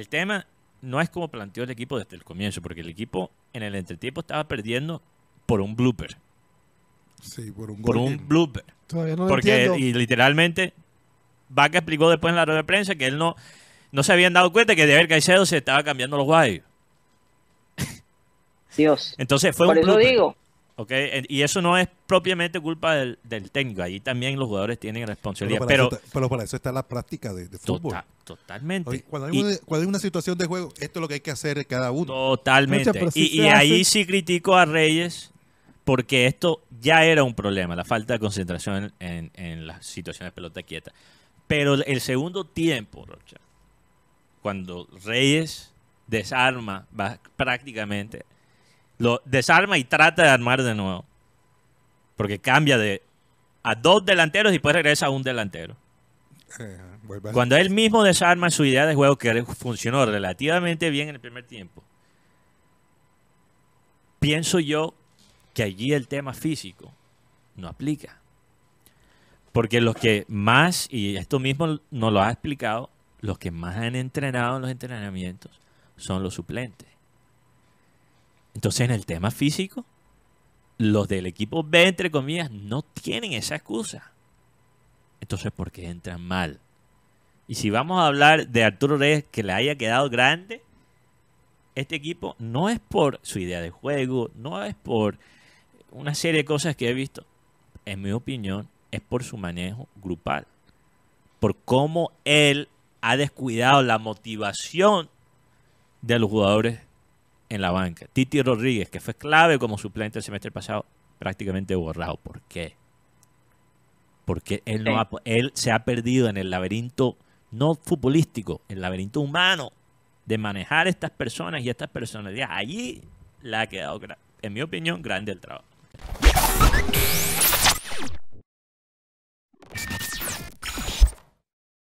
El tema no es como planteó el equipo desde el comienzo, porque el equipo en el entretiempo estaba perdiendo por un blooper. Sí, por un, por un blooper. Todavía no lo porque y literalmente Vaca explicó después en la rueda de prensa que él no no se habían dado cuenta que de haber Caicedo se estaba cambiando los guayos. Dios. Entonces fue Por un eso digo, y eso no es propiamente culpa del, técnico. Ahí también los jugadores tienen responsabilidad. Pero para, pero, eso, está, para eso está la práctica de, tota- fútbol. totalmente. cuando, hay una, situación de juego, esto es lo que hay que hacer cada uno. Totalmente. y, ahí sí critico a Reyes porque esto ya era un problema, la falta de concentración en, las situaciones de pelota quieta. Pero el segundo tiempo, Rocha, cuando Reyes desarma prácticamente lo desarma y trata de armar de nuevo. Porque cambia de a dos delanteros y después regresa a un delantero. Cuando él mismo desarma su idea de juego que funcionó relativamente bien en el primer tiempo, pienso yo que allí el tema físico no aplica. Porque los que más, y esto mismo nos lo ha explicado, los que más han entrenado en los entrenamientos son los suplentes. Entonces, en el tema físico, los del equipo B, entre comillas, no tienen esa excusa. Entonces, ¿por qué entran mal? Y si vamos a hablar de Arturo Reyes que le haya quedado grande, este equipo no es por su idea de juego, no es por una serie de cosas que he visto. En mi opinión, es por su manejo grupal. Por cómo él ha descuidado la motivación de los jugadores en la banca. Titi Rodríguez, que fue clave como suplente el semestre pasado, prácticamente borrado. ¿Por qué? Porque él, no ha, él se ha perdido en el laberinto no futbolístico, el laberinto humano de manejar estas personas y estas personalidades. Allí la ha quedado, en mi opinión, grande el trabajo.